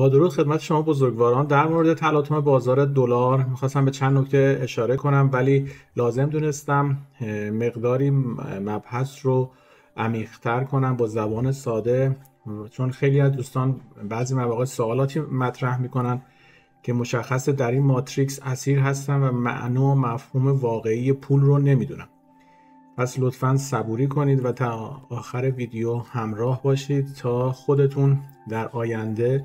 با درود خدمت شما بزرگواران در مورد تلاطم بازار دلار میخواستم به چند نکته اشاره کنم ولی لازم دونستم مقداری مبحث رو عمیقتر کنم با زبان ساده چون خیلی از دوستان بعضی مواقع سوالاتی مطرح میکنن که مشخص در این ماتریکس اسیر هستن و معنا و مفهوم واقعی پول رو نمیدونم پس لطفا صبوری کنید و تا آخر ویدیو همراه باشید تا خودتون در آینده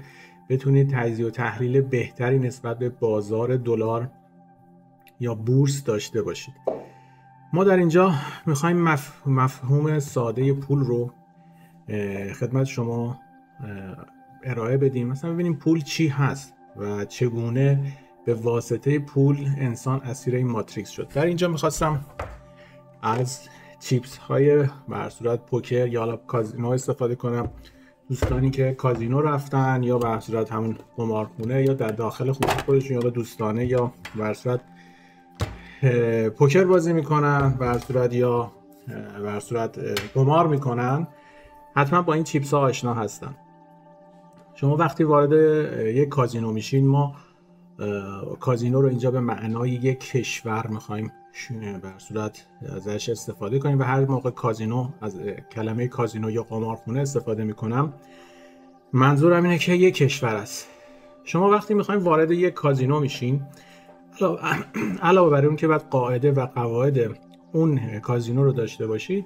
بتونید تجزیه و تحلیل بهتری نسبت به بازار دلار یا بورس داشته باشید ما در اینجا میخوایم مف... مفهوم ساده پول رو خدمت شما ارائه بدیم مثلا ببینیم پول چی هست و چگونه به واسطه پول انسان اسیر این ماتریکس شد در اینجا میخواستم از چیپس های برصورت پوکر یا کازینو استفاده کنم دوستانی که کازینو رفتن یا به صورت همون قمارخونه یا در داخل خونه خودشون یا به دوستانه یا به صورت پوکر بازی میکنن به صورت یا به صورت قمار میکنن حتما با این چیپس ها آشنا هستن شما وقتی وارد یک کازینو میشین ما کازینو رو اینجا به معنای یک کشور میخوایم بر صورت ازش استفاده کنیم و هر موقع کازینو از کلمه کازینو یا قمارخونه استفاده میکنم منظورم اینه که یک کشور است شما وقتی میخوایم وارد یک کازینو میشین علاوه بر اون که بعد قاعده و قواعد اون کازینو رو داشته باشید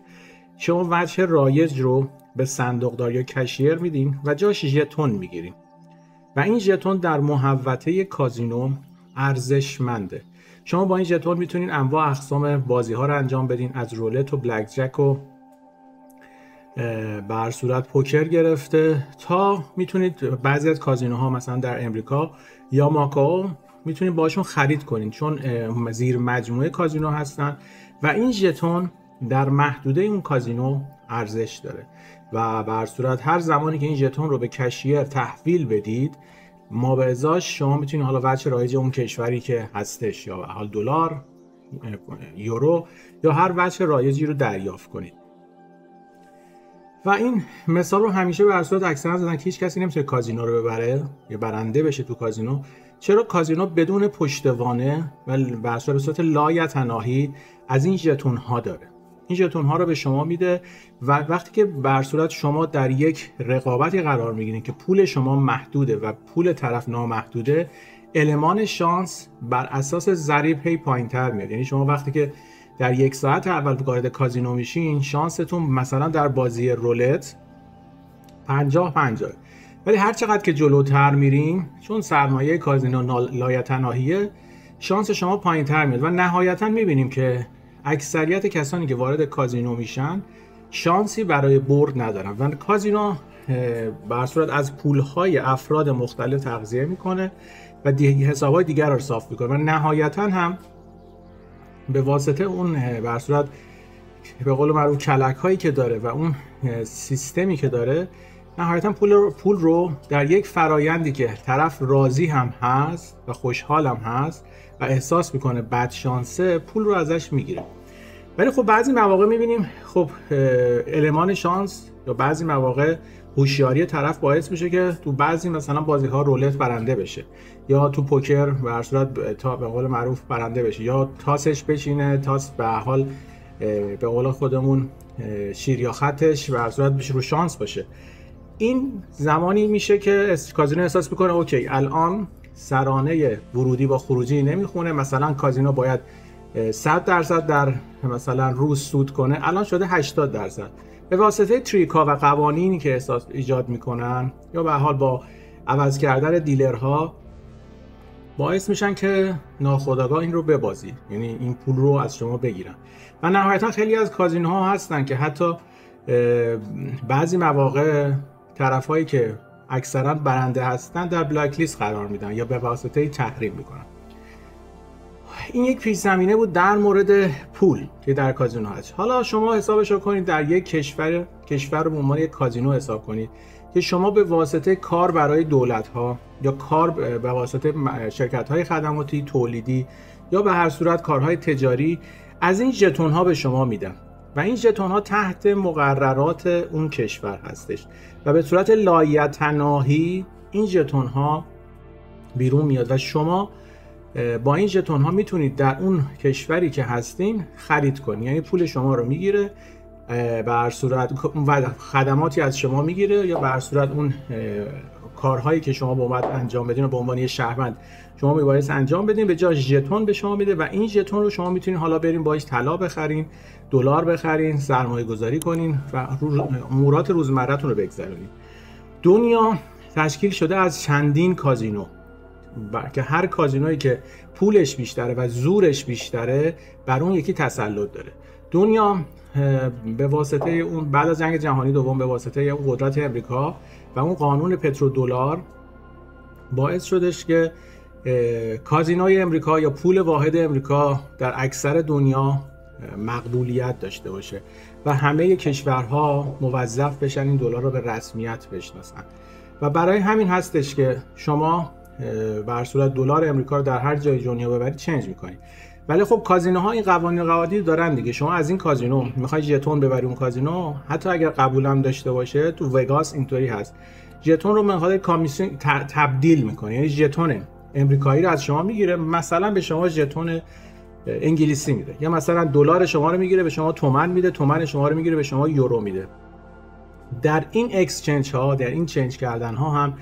شما وجه رایج رو به صندوقدار یا کشیر میدین و جاش ژتون میگیریم و این ژتون در محوطه کازینو ارزشمنده شما با این جتون میتونید انواع اقسام بازی ها رو انجام بدین از رولت و بلک جک و بر صورت پوکر گرفته تا میتونید بعضی از کازینوها مثلا در امریکا یا ماکاو میتونید باشون خرید کنین چون زیر مجموعه کازینو هستن و این ژتون در محدوده اون کازینو ارزش داره و بر صورت هر زمانی که این ژتون رو به کشیر تحویل بدید ما به شما میتونید حالا وجه رایج اون کشوری که هستش یا حال دلار یورو یا هر وجه رایجی رو دریافت کنید و این مثال رو همیشه به صورت اکثرا زدن که هیچ کسی نمیتونه کازینو رو ببره یا برنده بشه تو کازینو چرا کازینو بدون پشتوانه و به صورت لایتناهی از این ژتون ها داره این ژتون ها رو به شما میده و وقتی که بر صورت شما در یک رقابتی قرار میگیرین که پول شما محدوده و پول طرف نامحدوده المان شانس بر اساس ضریب هی پایین تر میاد یعنی شما وقتی که در یک ساعت اول وارد کازینو میشین شانستون مثلا در بازی رولت 50 50 ولی هر چقدر که جلوتر میریم چون سرمایه کازینو لایتناهیه شانس شما پایین تر میاد و نهایتا میبینیم که اکثریت کسانی که وارد کازینو میشن شانسی برای برد ندارن و کازینو بر صورت از پولهای افراد مختلف تغذیه میکنه و حسابهای دیگر رو صاف میکنه و نهایتا هم به واسطه اون صورت به قول معروف کلک هایی که داره و اون سیستمی که داره نهایتا پول رو, پول رو در یک فرایندی که طرف راضی هم هست و خوشحال هم هست و احساس میکنه بد شانسه پول رو ازش میگیره ولی خب بعضی مواقع میبینیم خب المان شانس یا بعضی مواقع هوشیاری طرف باعث میشه که تو بعضی مثلا بازی ها رولت برنده بشه یا تو پوکر به هر صورت تا به قول معروف برنده بشه یا تاسش بشینه، تاس به حال به قول خودمون شیر یا خطش و هر صورت بشه رو شانس باشه این زمانی میشه که کازینو احساس میکنه اوکی الان سرانه ورودی با خروجی نمیخونه مثلا کازینو باید 100 درصد در مثلا روز سود کنه الان شده 80 درصد به واسطه تریکا و قوانینی که احساس ایجاد میکنن یا به حال با عوض کردن دیلرها باعث میشن که ناخداگاه این رو ببازی یعنی این پول رو از شما بگیرن و نهایتا خیلی از کازینوها هستن که حتی بعضی مواقع طرفایی که اکثرا برنده هستن در بلاک لیست قرار میدن یا به واسطه تحریم میکنن این یک پیش زمینه بود در مورد پول که در کازینو هست حالا شما حسابش رو کنید در یک کشور کشور رو به عنوان یک کازینو حساب کنید که شما به واسطه کار برای دولت ها یا کار به واسطه شرکت های خدماتی تولیدی یا به هر صورت کارهای تجاری از این ژتون ها به شما میدن و این ژتون ها تحت مقررات اون کشور هستش و به صورت لایتناهی این ژتون ها بیرون میاد و شما با این ژتون ها میتونید در اون کشوری که هستین خرید کنید یعنی پول شما رو میگیره بر صورت و خدماتی از شما میگیره یا بر صورت اون کارهایی که شما با انجام بدین و به عنوان یه شهروند شما باید انجام بدین به جای ژتون به شما میده و این ژتون رو شما میتونین حالا برین باش طلا بخرین دلار بخرین سرمایه گذاری کنین و امورات روزمرتون رو بگذرونین دنیا تشکیل شده از چندین کازینو که هر کازینویی که پولش بیشتره و زورش بیشتره بر اون یکی تسلط داره دنیا به واسطه اون بعد از جنگ جهانی دوم به واسطه اون قدرت امریکا و اون قانون پترو دلار باعث شدش که کازینوی امریکا یا پول واحد امریکا در اکثر دنیا مقبولیت داشته باشه و همه کشورها موظف بشن این دلار رو به رسمیت بشناسن و برای همین هستش که شما بر صورت دلار امریکا رو در هر جای دنیا ببرید چنج میکنی ولی خب کازینوها این قوانین قواعدی دارن دیگه شما از این کازینو میخوای ژتون ببری اون کازینو حتی اگر قبولم داشته باشه تو وگاس اینطوری هست ژتون رو میخواد کامیسیون تبدیل میکنه یعنی ژتونه امریکایی رو از شما میگیره مثلا به شما ژتون انگلیسی میده یا مثلا دلار شما رو میگیره به شما تومن میده تومن شما رو میگیره به شما یورو میده در این اکسچنج ها در این چنج کردن ها هم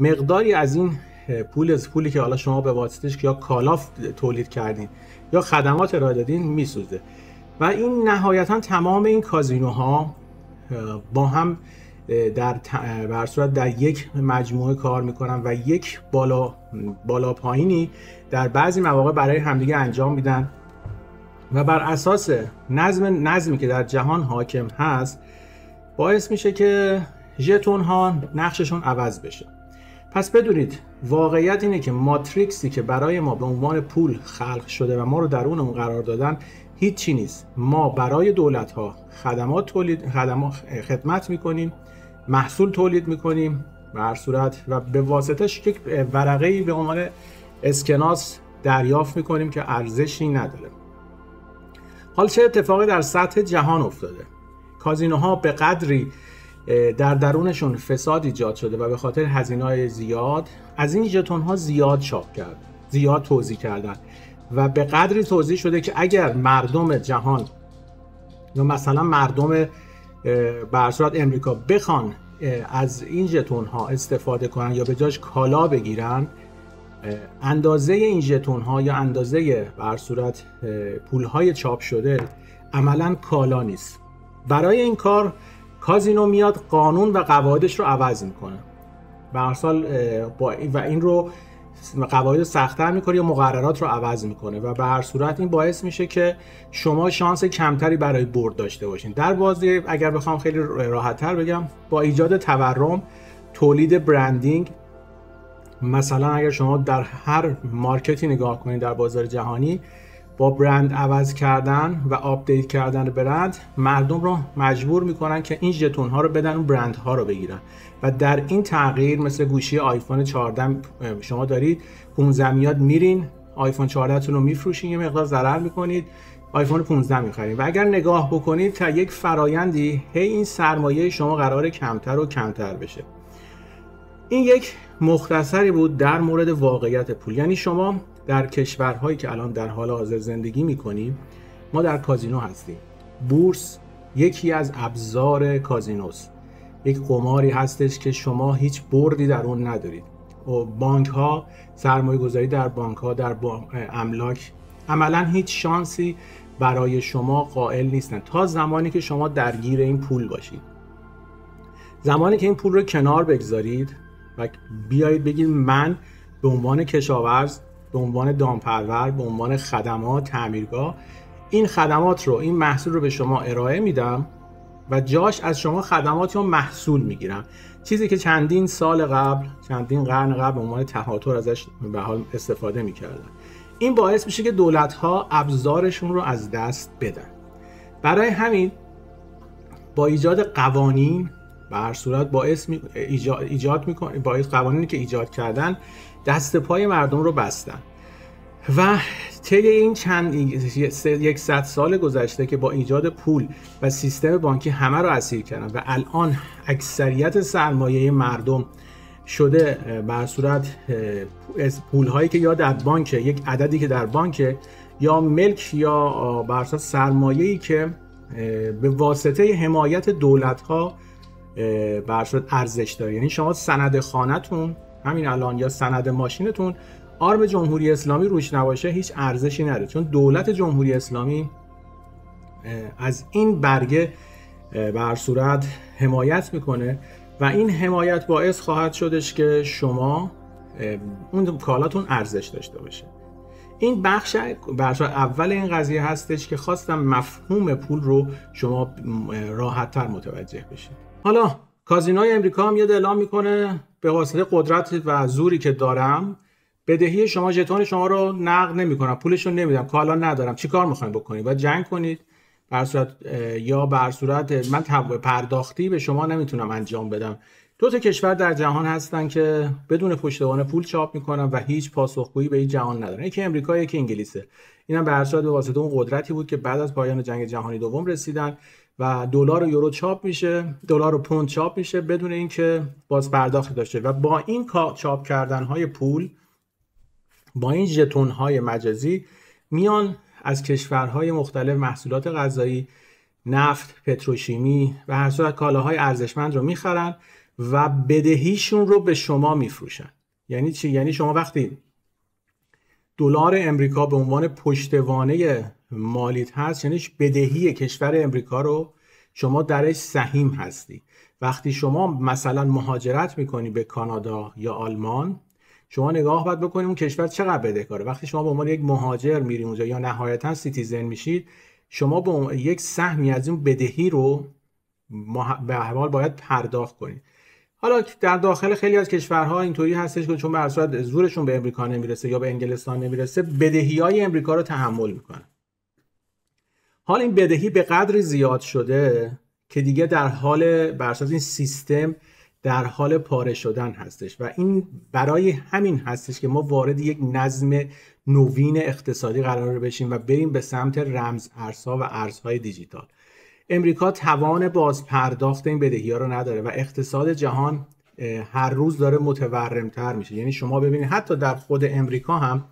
مقداری از این پول از پولی که حالا شما به واسطش یا کالا تولید کردین یا خدمات را دادین میسوزه و این نهایتا تمام این کازینوها با هم در بر صورت در یک مجموعه کار میکنن و یک بالا بالا پایینی در بعضی مواقع برای همدیگه انجام میدن و بر اساس نظم نظمی که در جهان حاکم هست باعث میشه که ژتون ها نقششون عوض بشه پس بدونید واقعیت اینه که ماتریکسی که برای ما به عنوان پول خلق شده و ما رو در اون اون قرار دادن هیچی نیست ما برای دولت ها خدمات تولید خدمات خدمت میکنیم محصول تولید میکنیم به هر صورت و به واسطش یک ورقه ای به عنوان اسکناس دریافت میکنیم که ارزشی نداره حال چه اتفاقی در سطح جهان افتاده کازینوها به قدری در درونشون فساد ایجاد شده و به خاطر هزینه زیاد از این جتون ها زیاد چاپ کرد زیاد توضیح کردن و به قدری توضیح شده که اگر مردم جهان یا مثلا مردم به صورت امریکا بخوان از این جتون ها استفاده کنن یا به جاش کالا بگیرن اندازه این جتون ها یا اندازه به صورت پول های چاپ شده عملا کالا نیست برای این کار کازینو میاد قانون و قواعدش رو عوض میکنه به و این رو قواعد سختتر میکنه یا مقررات رو عوض میکنه و به هر صورت این باعث میشه که شما شانس کمتری برای برد داشته باشین در بازی اگر بخوام خیلی راحتتر بگم با ایجاد تورم تولید برندینگ مثلا اگر شما در هر مارکتی نگاه کنید در بازار جهانی با برند عوض کردن و آپدیت کردن برند مردم رو مجبور میکنن که این جتون ها رو بدن و برند ها رو بگیرن و در این تغییر مثل گوشی آیفون 14 شما دارید 15 میاد میرین آیفون 14 تون رو میفروشین یه مقدار ضرر میکنید آیفون 15 میخرید و اگر نگاه بکنید تا یک فرایندی هی این سرمایه شما قرار کمتر و کمتر بشه این یک مختصری بود در مورد واقعیت پول یعنی شما در کشورهایی که الان در حال حاضر زندگی کنیم ما در کازینو هستیم بورس یکی از ابزار کازینوس یک قماری هستش که شما هیچ بردی در اون ندارید و بانک ها سرمایه گذاری در بانک ها در املاک عملا هیچ شانسی برای شما قائل نیستن تا زمانی که شما درگیر این پول باشید زمانی که این پول رو کنار بگذارید و بیایید بگید من به عنوان کشاورز به عنوان دامپرور به عنوان خدمات تعمیرگاه این خدمات رو این محصول رو به شما ارائه میدم و جاش از شما خدمات یا محصول میگیرم چیزی که چندین سال قبل چندین قرن قبل به عنوان تهاتر ازش به حال استفاده میکردن این باعث میشه که دولت ها ابزارشون رو از دست بدن برای همین با ایجاد قوانین به صورت باعث می... ایجاد, ایجاد باعث قوانینی که ایجاد کردن دست پای مردم رو بستن و طی این چند یک صد سال گذشته که با ایجاد پول و سیستم بانکی همه رو اسیر کردن و الان اکثریت سرمایه مردم شده بر صورت پول هایی که یا در بانکه یک عددی که در بانک یا ملک یا بر اساس ای که به واسطه حمایت دولت ها بر ارزش داره یعنی شما سند خانتون همین الان یا سند ماشینتون آرم جمهوری اسلامی روش نباشه هیچ ارزشی نداره چون دولت جمهوری اسلامی از این برگه بر صورت حمایت میکنه و این حمایت باعث خواهد شدش که شما اون کالاتون ارزش داشته باشه این بخش اول این قضیه هستش که خواستم مفهوم پول رو شما راحت تر متوجه بشید حالا کازینوی امریکا هم یه اعلام میکنه به واسطه قدرت و زوری که دارم بدهی شما جتان شما رو نقد نمیکنم پولش رو نمیدم کالا ندارم چی چیکار میخواین بکنید باید جنگ کنید بر یا بر صورت من پرداختی به شما نمیتونم انجام بدم دو تا کشور در جهان هستن که بدون پشتوانه پول چاپ میکنن و هیچ پاسخگویی به این جهان ندارن یکی امریکا یکی انگلیسه اینا به واسطه اون قدرتی بود که بعد از پایان جنگ جهانی دوم رسیدن و دلار و یورو چاپ میشه دلار و پوند چاپ میشه بدون اینکه باز پرداخت داشته و با این چاپ کردن های پول با این ژتون های مجازی میان از کشورهای مختلف محصولات غذایی نفت پتروشیمی و هر صورت کالاهای ارزشمند رو میخرن و بدهیشون رو به شما میفروشن یعنی چی یعنی شما وقتی دلار امریکا به عنوان پشتوانه مالیت هست یعنی بدهی کشور امریکا رو شما درش سهیم هستی وقتی شما مثلا مهاجرت میکنی به کانادا یا آلمان شما نگاه باید بکنیم اون کشور چقدر بدهکاره وقتی شما به عنوان یک مهاجر میریم اونجا یا نهایتا سیتیزن میشید شما به یک سهمی از اون بدهی رو به احوال باید پرداخت کنید حالا در داخل خیلی از کشورها اینطوری هستش که چون به زورشون به امریکا نمیرسه یا به انگلستان نمیرسه بدهی های امریکا رو تحمل میکنن حال این بدهی به قدری زیاد شده که دیگه در حال برساز این سیستم در حال پاره شدن هستش و این برای همین هستش که ما وارد یک نظم نوین اقتصادی قرار بشیم و بریم به سمت رمز ارزها و ارزهای دیجیتال امریکا توان باز پرداخت این بدهی ها رو نداره و اقتصاد جهان هر روز داره متورمتر میشه یعنی شما ببینید حتی در خود امریکا هم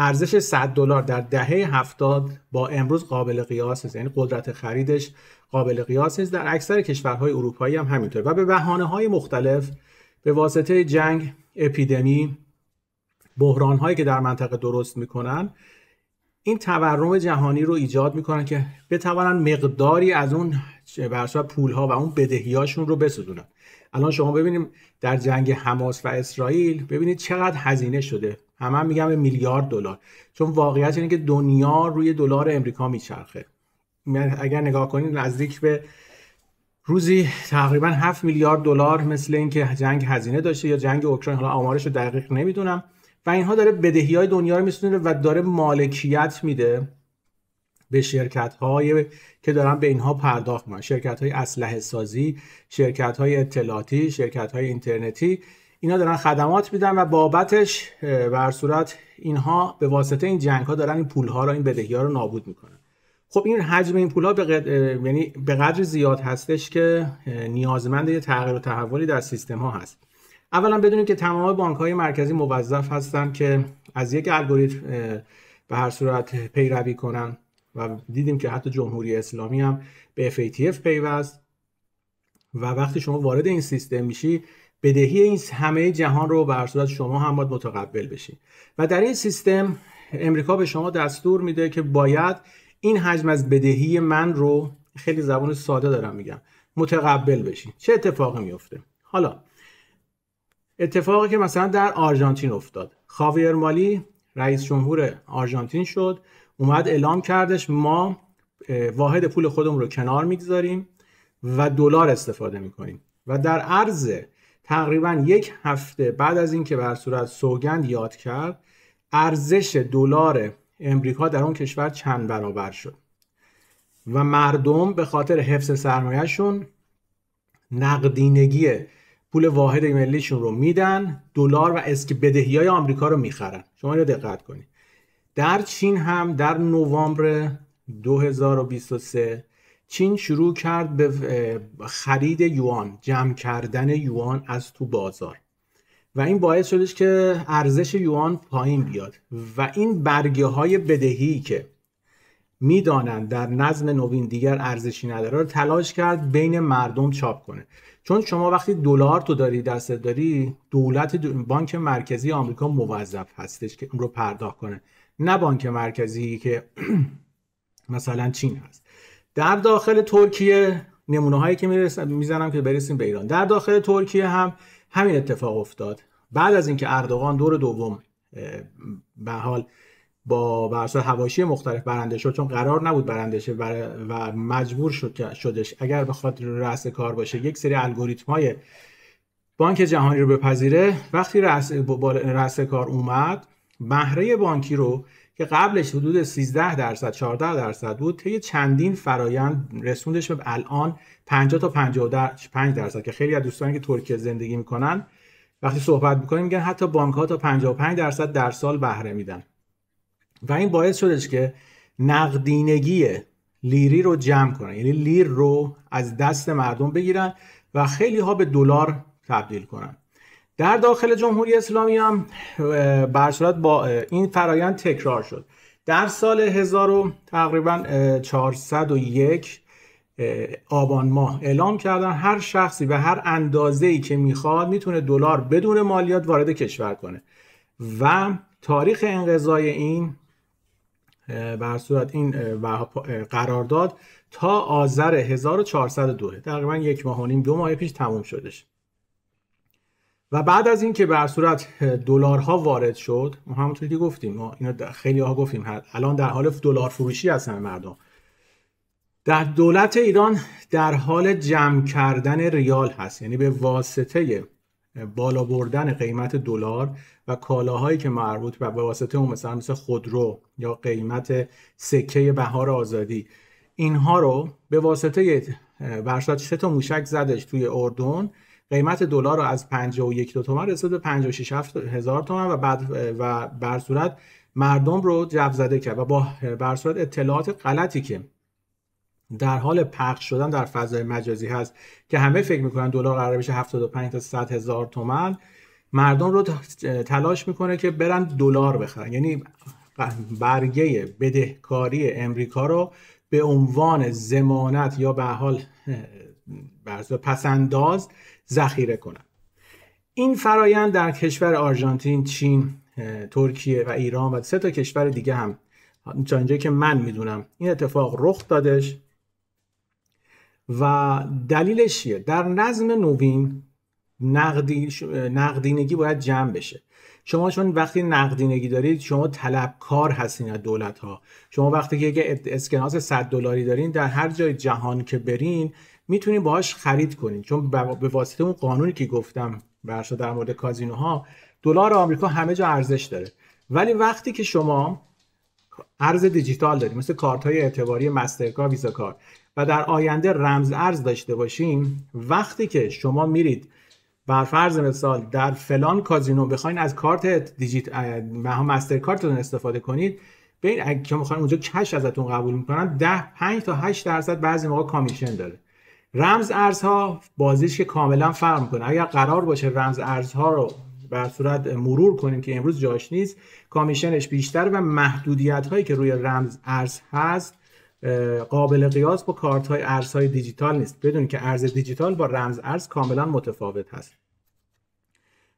ارزش 100 دلار در دهه 70 با امروز قابل قیاس است یعنی قدرت خریدش قابل قیاس است در اکثر کشورهای اروپایی هم همینطور و به بحانه های مختلف به واسطه جنگ اپیدمی بحران هایی که در منطقه درست میکنن این تورم جهانی رو ایجاد میکنن که بتوانن مقداری از اون برسا پول ها و اون هاشون رو بسوزونن الان شما ببینیم در جنگ حماس و اسرائیل ببینید چقدر هزینه شده همه میگم به میلیارد دلار چون واقعیت اینه که دنیا روی دلار امریکا میچرخه یعنی اگر نگاه کنید نزدیک به روزی تقریبا 7 میلیارد دلار مثل اینکه جنگ هزینه داشته یا جنگ اوکراین حالا آمارش رو دقیق نمیدونم و اینها داره بدهی های دنیا رو میسونه و داره مالکیت میده به شرکت های که دارن به اینها پرداخت میکنن شرکت های اسلحه سازی شرکت های اطلاعاتی شرکت های اینترنتی اینا دارن خدمات میدن و بابتش بر صورت اینها به واسطه این جنگ ها دارن این پول ها رو این بدهی ها رو نابود میکنن خب این حجم این پول ها به یعنی قدر, زیاد هستش که نیازمند یه تغییر و تحولی در سیستم ها هست اولا بدونیم که تمام بانک های مرکزی موظف هستن که از یک الگوریتم به هر صورت پیروی کنن و دیدیم که حتی جمهوری اسلامی هم به FATF پیوست و وقتی شما وارد این سیستم میشی بدهی این همه جهان رو بر صورت شما هم باید متقبل بشین و در این سیستم امریکا به شما دستور میده که باید این حجم از بدهی من رو خیلی زبان ساده دارم میگم متقبل بشین چه اتفاقی میفته حالا اتفاقی که مثلا در آرژانتین افتاد خاویر مالی رئیس جمهور آرژانتین شد اومد اعلام کردش ما واحد پول خودمون رو کنار میگذاریم و دلار استفاده میکنیم و در عرض تقریبا یک هفته بعد از اینکه بر صورت سوگند یاد کرد ارزش دلار امریکا در اون کشور چند برابر شد و مردم به خاطر حفظ سرمایهشون نقدینگی پول واحد ملیشون رو میدن دلار و اسک بدهی های آمریکا رو میخرن شما رو دقت کنید در چین هم در نوامبر 2023 چین شروع کرد به خرید یوان جمع کردن یوان از تو بازار و این باعث شدش که ارزش یوان پایین بیاد و این برگه های بدهی که میدانند در نظم نوین دیگر ارزشی نداره رو تلاش کرد بین مردم چاپ کنه چون شما وقتی دلار تو داری دست داری دولت بانک مرکزی آمریکا موظف هستش که اون رو پرداخت کنه نه بانک مرکزی که مثلا چین هست در داخل ترکیه نمونه هایی که میزنم که برسیم به ایران در داخل ترکیه هم همین اتفاق افتاد بعد از اینکه اردوغان دور دوم به حال با برسال هواشی مختلف برنده شد چون قرار نبود برنده شد و مجبور شد شدش اگر بخواد رأس کار باشه یک سری الگوریتم های بانک جهانی رو بپذیره وقتی رأس, کار اومد بهره بانکی رو که قبلش حدود 13 درصد 14 درصد بود طی چندین فرایند رسوندش به الان 50 تا 55 درصد که خیلی از دوستانی که ترکیه زندگی میکنن وقتی صحبت میکنیم میگن حتی بانک ها تا 55 درصد در سال بهره میدن و این باعث شدش که نقدینگی لیری رو جمع کنن یعنی لیر رو از دست مردم بگیرن و خیلی ها به دلار تبدیل کنن در داخل جمهوری اسلامی هم برصورت با این فرایند تکرار شد در سال 1000 تقریبا 401 آبان ماه اعلام کردن هر شخصی به هر اندازه ای که میخواد میتونه دلار بدون مالیات وارد کشور کنه و تاریخ انقضای این بر صورت این قرارداد تا آذر 1402 تقریبا یک ماه و نیم دو ماه پیش تموم شدش و بعد از اینکه به صورت دلارها وارد شد ما همونطور که گفتیم ما اینو خیلی ها گفتیم الان در حال دلار فروشی هستن مردم در دولت ایران در حال جمع کردن ریال هست یعنی به واسطه بالا بردن قیمت دلار و کالاهایی که مربوط به واسطه اون مثلا مثل خودرو یا قیمت سکه بهار آزادی اینها رو به واسطه برشت سه تا موشک زدش توی اردن قیمت دلار رو از 51 دو تومن رسید به 56 هزار تومن و بعد و بر مردم رو جذب زده کرد و با بر صورت اطلاعات غلطی که در حال پخش شدن در فضای مجازی هست که همه فکر میکنن دلار قرار بشه 75 تا 100 هزار تومن مردم رو تلاش میکنه که برن دلار بخرن یعنی برگه بدهکاری امریکا رو به عنوان زمانت یا به حال پسنداز ذخیره کنم این فرایند در کشور آرژانتین، چین، ترکیه و ایران و سه تا کشور دیگه هم تا اینجایی که من میدونم این اتفاق رخ دادش و دلیلش چیه در نظم نوین نقدینگی باید جمع بشه شما چون وقتی نقدینگی دارید شما طلبکار هستین از دولت ها شما وقتی که اسکناس 100 دلاری دارین در هر جای جهان که برین میتونید باهاش خرید کنید چون به واسطه اون قانونی که گفتم برشا در مورد کازینوها دلار آمریکا همه جا ارزش داره ولی وقتی که شما ارز دیجیتال دارید مثل کارت های اعتباری مسترکار ویزا و در آینده رمز ارز داشته باشیم وقتی که شما میرید بر فرض مثال در فلان کازینو بخواین از کارت دیجیت مسترکارتتون استفاده کنید ببین اگه که میخواین اونجا کش ازتون قبول میکنن 10 5 تا 8 درصد بعضی موقع کامیشن داره رمز ارزها بازیش که کاملا فرق میکنه اگر قرار باشه رمز ارزها رو به صورت مرور کنیم که امروز جاش نیست کامیشنش بیشتر و محدودیت هایی که روی رمز ارز هست قابل قیاس با کارت های ارزهای دیجیتال نیست بدون که ارز دیجیتال با رمز ارز کاملا متفاوت هست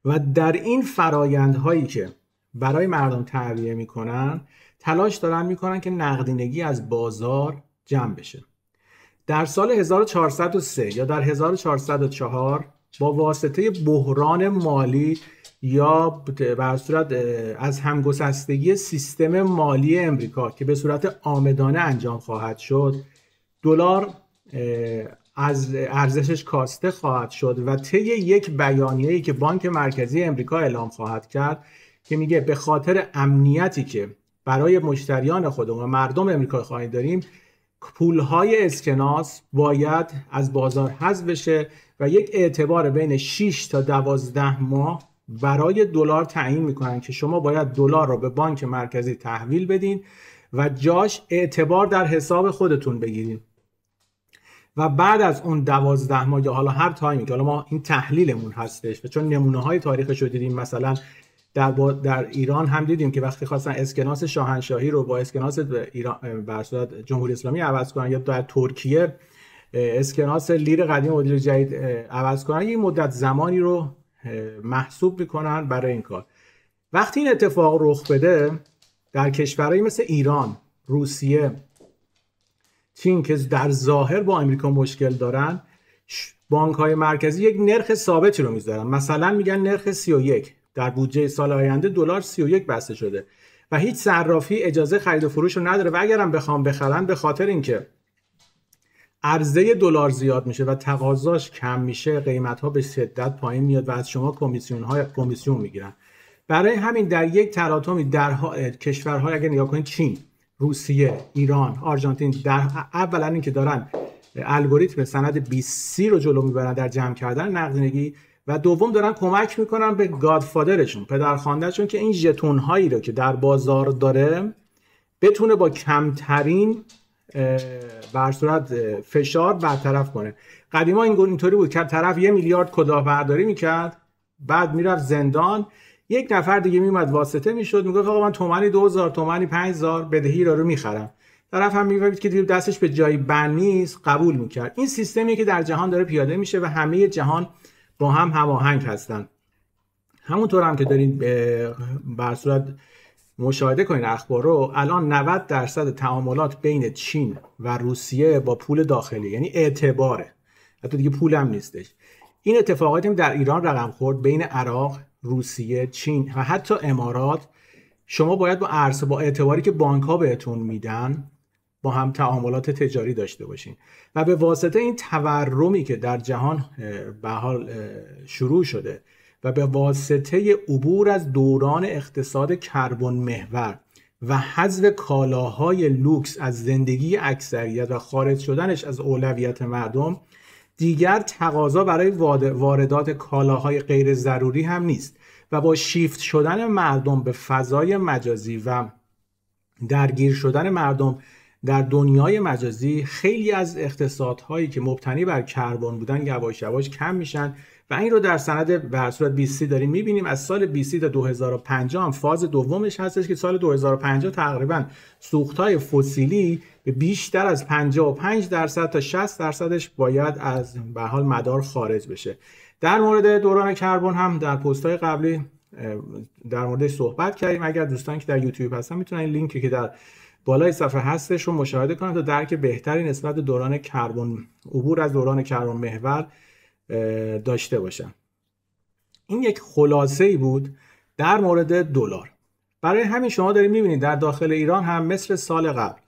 و در این فرایند هایی که برای مردم تعبیه میکنن تلاش دارن میکنن که نقدینگی از بازار جمع بشه در سال 1403 یا در 1404 با واسطه بحران مالی یا به صورت از همگسستگی سیستم مالی امریکا که به صورت آمدانه انجام خواهد شد دلار از ارزشش کاسته خواهد شد و طی یک بیانیه‌ای که بانک مرکزی امریکا اعلام خواهد کرد که میگه به خاطر امنیتی که برای مشتریان خودمون و مردم امریکا خواهید داریم های اسکناس باید از بازار حذف بشه و یک اعتبار بین 6 تا 12 ماه برای دلار تعیین میکنن که شما باید دلار را به بانک مرکزی تحویل بدین و جاش اعتبار در حساب خودتون بگیرین و بعد از اون دوازده ماه یا حالا هر تایمی که حالا ما این تحلیلمون هستش و چون نمونه های تاریخش رو دیدیم مثلا در, در ایران هم دیدیم که وقتی خواستن اسکناس شاهنشاهی رو با اسکناس ایران جمهوری اسلامی عوض کنن یا در ترکیه اسکناس لیر قدیم و لیر جدید عوض کنن یه مدت زمانی رو محسوب میکنن برای این کار وقتی این اتفاق رخ بده در کشورهایی مثل ایران روسیه چین که در ظاهر با امریکا مشکل دارن بانک های مرکزی یک نرخ ثابتی رو میذارن مثلا میگن نرخ 31 در بودجه سال آینده دلار 31 بسته شده و هیچ صرافی اجازه خرید و فروش رو نداره و اگرم بخوام بخرن به خاطر اینکه عرضه دلار زیاد میشه و تقاضاش کم میشه قیمت ها به شدت پایین میاد و از شما کمیسیون های کمیسیون میگیرن برای همین در یک تراتومی در کشورها اگر نگاه کنید چین روسیه ایران آرژانتین در اولا اینکه دارن الگوریتم سند 20 رو جلو میبرن در جمع کردن نقدینگی و دوم دارن کمک میکنن به گادفادرشون پدرخواندهشون که این ژتون هایی رو که در بازار داره بتونه با کمترین بر صورت فشار برطرف کنه قدیما این اینطوری بود که طرف یه میلیارد کلاهبرداری میکرد بعد میرفت زندان یک نفر دیگه میومد واسطه میشد میگفت آقا من تومنی 2000 تومنی 5000 بدهی را رو میخرم طرف هم میفهمید که دستش به جای بند نیست قبول میکرد این سیستمی که در جهان داره پیاده میشه و همه جهان با هم هماهنگ هستن همونطور هم که دارین به صورت مشاهده کنین اخبار رو الان 90 درصد تعاملات بین چین و روسیه با پول داخلی یعنی اعتباره حتی دیگه پول هم نیستش این اتفاقاتی در ایران رقم خورد بین عراق روسیه چین و حتی امارات شما باید با ارز با اعتباری که بانک ها بهتون میدن با هم تعاملات تجاری داشته باشین و به واسطه این تورمی که در جهان به حال شروع شده و به واسطه عبور از دوران اقتصاد کربن محور و حذف کالاهای لوکس از زندگی اکثریت و خارج شدنش از اولویت مردم دیگر تقاضا برای واردات کالاهای غیر ضروری هم نیست و با شیفت شدن مردم به فضای مجازی و درگیر شدن مردم در دنیای مجازی خیلی از اقتصادهایی که مبتنی بر کربن بودن یواش یواش کم میشن و این رو در سند به هر صورت BC داریم میبینیم از سال BC تا 2050 هم فاز دومش هستش که سال 2050 تقریبا سوختهای فسیلی به بیشتر از 55 درصد تا 60 درصدش باید از به حال مدار خارج بشه در مورد دوران کربن هم در پست‌های قبلی در موردش صحبت کردیم اگر دوستان که در یوتیوب هستن میتونن لینکی که در بالای صفحه هستش رو مشاهده کنم تا درک بهتری نسبت دوران کربن عبور از دوران کربن محور داشته باشم این یک خلاصه ای بود در مورد دلار برای همین شما دارید میبینید در داخل ایران هم مثل سال قبل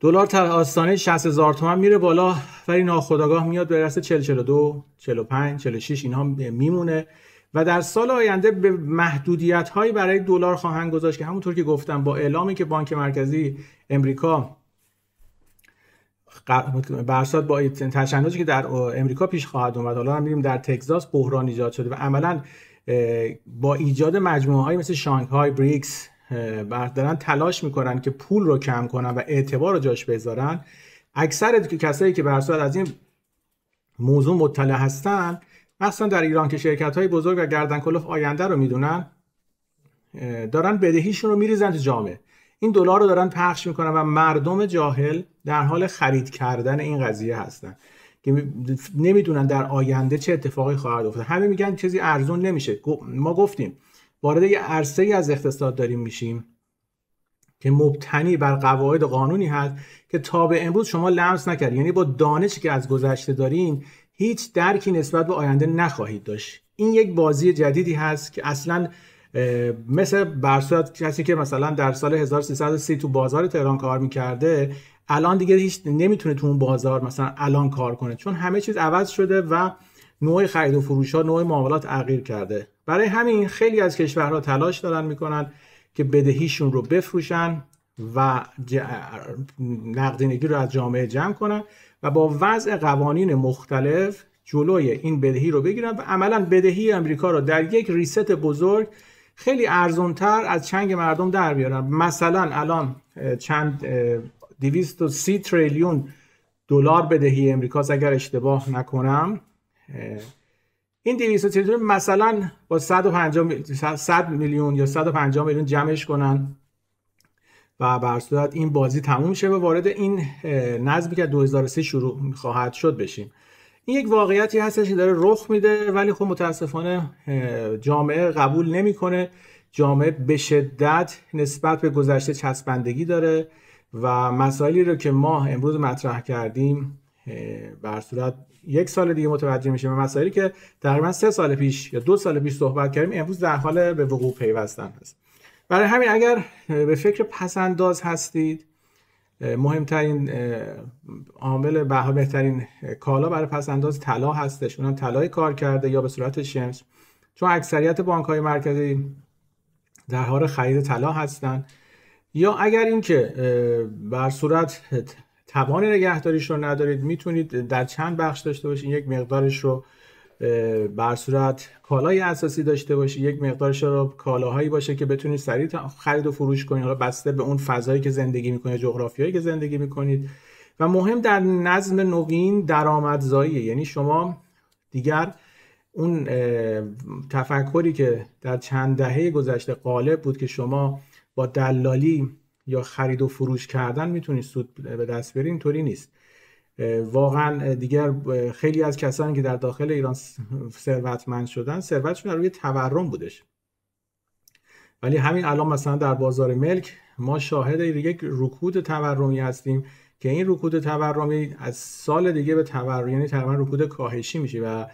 دلار تر آستانه 60 هزار تومن میره بالا ولی ناخودآگاه میاد به رس 42 45 46 اینا میمونه و در سال آینده به محدودیت هایی برای دلار خواهند گذاشت که همونطور که گفتم با اعلامی که بانک مرکزی امریکا برسات با تشنجی که در امریکا پیش خواهد اومد حالا هم میبینیم در تگزاس بحران ایجاد شده و عملا با ایجاد مجموعه های مثل شانگهای بریکس بردارن تلاش میکنن که پول رو کم کنن و اعتبار رو جاش بذارن اکثر کسایی که برسات از این موضوع مطلع هستن اصلا در ایران که شرکت های بزرگ و کلف آینده رو میدونن دارن بدهیشون رو میریزن تو جامعه این دلار رو دارن پخش میکنن و مردم جاهل در حال خرید کردن این قضیه هستن که نمیدونن در آینده چه اتفاقی خواهد افتاد همه میگن چیزی ارزون نمیشه ما گفتیم وارد یه عرصه ای از اقتصاد داریم میشیم که مبتنی بر قواعد قانونی هست که تا به امروز شما لمس نکرد یعنی با دانشی که از گذشته دارین هیچ درکی نسبت به آینده نخواهید داشت این یک بازی جدیدی هست که اصلا مثل برصورت کسی که مثلا در سال 1330 تو بازار تهران کار میکرده الان دیگه هیچ نمیتونه تو اون بازار مثلا الان کار کنه چون همه چیز عوض شده و نوع خرید و فروش ها نوع معاملات تغییر کرده برای همین خیلی از کشورها تلاش دارن میکنن که بدهیشون رو بفروشن و نقدینگی رو از جامعه جمع کنن و با وضع قوانین مختلف جلوی این بدهی رو بگیرن و عملا بدهی امریکا رو در یک ریست بزرگ خیلی ارزونتر از چنگ مردم در بیارن مثلا الان چند سی تریلیون دلار بدهی امریکا اگر اشتباه نکنم این 230 تریلیون مثلا با 150 میلیون یا 150 میلیون جمعش کنن و بر صورت این بازی تموم شه و وارد این نظمی که 2003 شروع خواهد شد بشیم این یک واقعیتی هستش که داره رخ میده ولی خب متاسفانه جامعه قبول نمیکنه جامعه به شدت نسبت به گذشته چسبندگی داره و مسائلی رو که ما امروز مطرح کردیم بر صورت یک سال دیگه متوجه میشه و مسائلی که تقریبا سه سال پیش یا دو سال پیش صحبت کردیم امروز در حال به وقوع پیوستن هست برای همین اگر به فکر پسنداز هستید مهمترین عامل به بهترین کالا برای پسنداز طلا هستش اونم طلای کار کرده یا به صورت شمس چون اکثریت بانک های مرکزی در حال خرید طلا هستند یا اگر اینکه بر صورت توان نگهداریش رو ندارید میتونید در چند بخش داشته باشید یک مقدارش رو بر صورت کالای اساسی داشته باشی یک مقدار شراب کالاهایی باشه که بتونی سریع خرید و فروش کنید حالا بسته به اون فضایی که زندگی میکنه جغرافیایی که زندگی میکنید و مهم در نظم نوین درآمدزایی یعنی شما دیگر اون تفکری که در چند دهه گذشته غالب بود که شما با دلالی یا خرید و فروش کردن میتونید سود به دست بیاری اینطوری نیست واقعا دیگر خیلی از کسانی که در داخل ایران ثروتمند شدن ثروتشون روی تورم بودش ولی همین الان مثلا در بازار ملک ما شاهد یک رکود تورمی هستیم که این رکود تورمی از سال دیگه به تورم یعنی تقریبا رکود کاهشی میشه و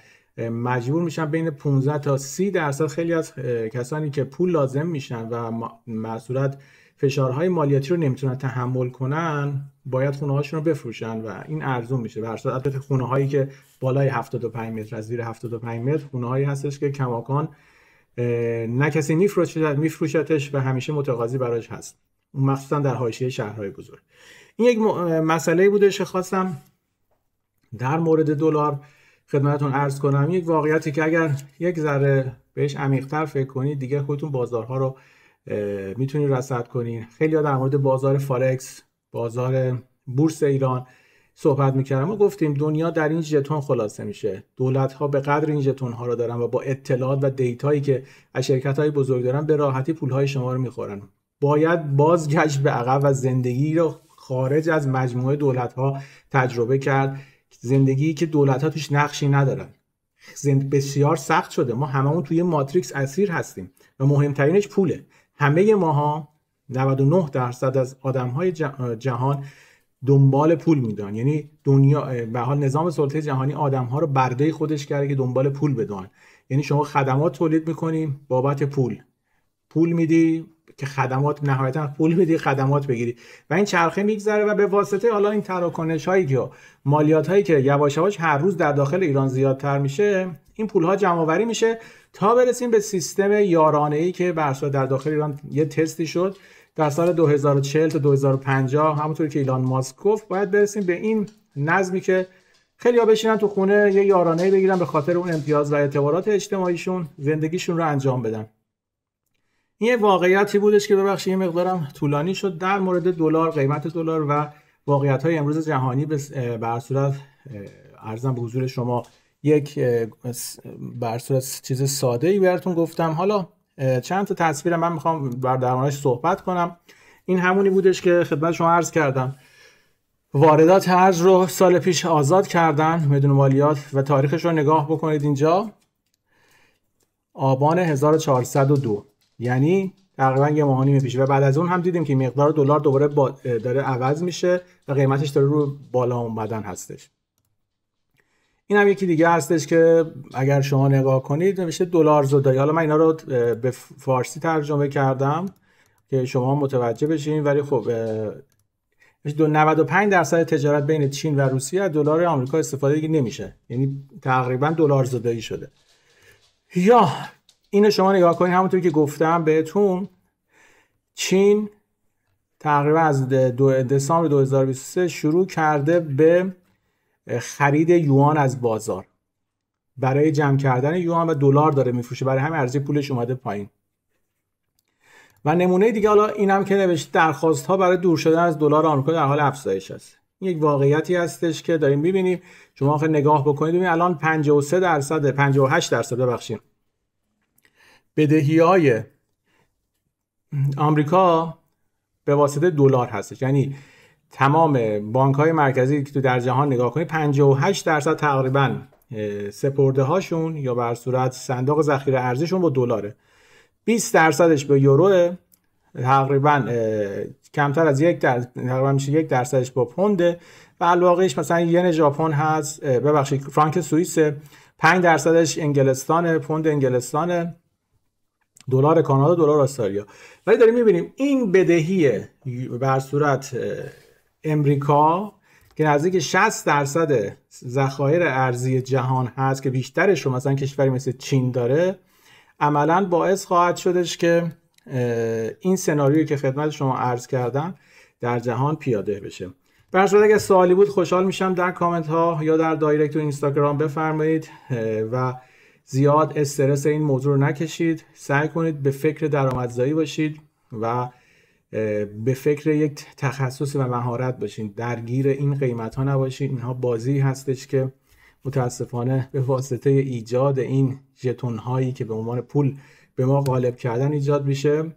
مجبور میشن بین 15 تا 30 درصد خیلی از کسانی که پول لازم میشن و مسئولت فشارهای مالیاتی رو نمیتونن تحمل کنن باید خونه هاشون رو بفروشن و این ارزون میشه به صورت خونه هایی که بالای 75 متر از زیر 75 متر خونه هایی هستش که کماکان نه کسی میفروشتش و همیشه متقاضی براش هست مخصوصا در حاشیه شهرهای بزرگ این یک مسئله بودش که خواستم در مورد دلار خدمتون عرض کنم یک واقعیتی که اگر یک ذره بهش عمیقتر فکر کنید دیگه خودتون بازارها رو میتونین رصد کنین خیلی ها در مورد بازار فارکس بازار بورس ایران صحبت میکردم و گفتیم دنیا در این ژتون خلاصه میشه دولت ها به قدر این ژتون ها را دارن و با اطلاعات و دیتایی که از شرکت های بزرگ دارن به راحتی پول های شما رو میخورن باید بازگشت به عقب و زندگی رو خارج از مجموعه دولت ها تجربه کرد زندگی که دولت ها توش نقشی ندارن زند... بسیار سخت شده ما هممون توی ماتریکس اسیر هستیم و مهمترینش پوله همه ماها 99 درصد از آدم های جهان دنبال پول میدن یعنی دنیا به حال نظام سلطه جهانی آدم ها رو برده خودش کرده که دنبال پول بدن یعنی شما خدمات تولید میکنیم بابت پول پول میدی که خدمات نهایتا پول بدی خدمات بگیری و این چرخه میگذره و به واسطه حالا این تراکنش هایی که مالیات هایی که یواش یواش هر روز در داخل ایران زیادتر میشه این پول ها جمع آوری میشه تا برسیم به سیستم یارانه ای که بر در داخل ایران یه تستی شد در سال 2040 تا 2050 همونطور که ایلان ماسک گفت باید برسیم به این نظمی که خیلی ها بشینن تو خونه یه یارانه بگیرن به خاطر اون امتیاز و اعتبارات اجتماعیشون زندگیشون رو انجام بدن این یه واقعیتی بودش که ببخشید یه مقدارم طولانی شد در مورد دلار قیمت دلار و واقعیت های امروز جهانی به صورت ارزم به حضور شما یک بر صورت چیز ساده ای براتون گفتم حالا چند تا تصویر من میخوام بر درمانش صحبت کنم این همونی بودش که خدمت شما عرض کردم واردات ارز رو سال پیش آزاد کردن بدون مالیات و تاریخش رو نگاه بکنید اینجا آبان 1402 یعنی تقریبا یه ماه نیم و بعد از اون هم دیدیم که مقدار دلار دوباره با داره عوض میشه و قیمتش داره رو بالا اومدن هستش این هم یکی دیگه هستش که اگر شما نگاه کنید میشه دلار زدایی حالا من اینا رو به فارسی ترجمه کردم که شما متوجه بشین ولی خب 95 درصد تجارت بین چین و روسیه از دلار آمریکا استفاده نمیشه یعنی تقریبا دلار زدایی شده یا اینو شما نگاه کنید همونطور که گفتم بهتون چین تقریبا از دو دسامبر 2023 شروع کرده به خرید یوان از بازار برای جمع کردن یوان و دلار داره میفروشه برای همین ارزش پولش اومده پایین و نمونه دیگه حالا اینم که نوشته درخواست ها برای دور شدن از دلار آمریکا در حال افزایش است این یک واقعیتی هستش که داریم میبینیم شما آخه نگاه بکنید ببینید الان 53 درصد 58 درصد ببخشید بدهی های آمریکا به واسطه دلار هستش یعنی تمام بانک های مرکزی که تو در جهان نگاه کنید 58 درصد تقریبا سپرده هاشون یا بر صورت صندوق ذخیره ارزششون با دلاره 20 درصدش به یورو تقریبا کمتر از یک در... تقریبا میشه یک درصدش با پونده و الواقعش مثلا ین ژاپن هست ببخشید فرانک سوئیس 5 درصدش انگلستان پوند انگلستانه دلار کانادا دلار استرالیا ولی داریم میبینیم این بدهی بر صورت امریکا که نزدیک 60 درصد ذخایر ارزی جهان هست که بیشترش رو مثلا کشوری مثل چین داره عملا باعث خواهد شدش که این سناریویی که خدمت شما عرض کردم در جهان پیاده بشه بر صورت اگر سوالی بود خوشحال میشم در کامنت ها یا در دایرکت و اینستاگرام بفرمایید و زیاد استرس این موضوع رو نکشید سعی کنید به فکر درآمدزایی باشید و به فکر یک تخصص و مهارت باشید درگیر این قیمت ها نباشید اینها بازی هستش که متاسفانه به واسطه ایجاد این ژتون هایی که به عنوان پول به ما غالب کردن ایجاد میشه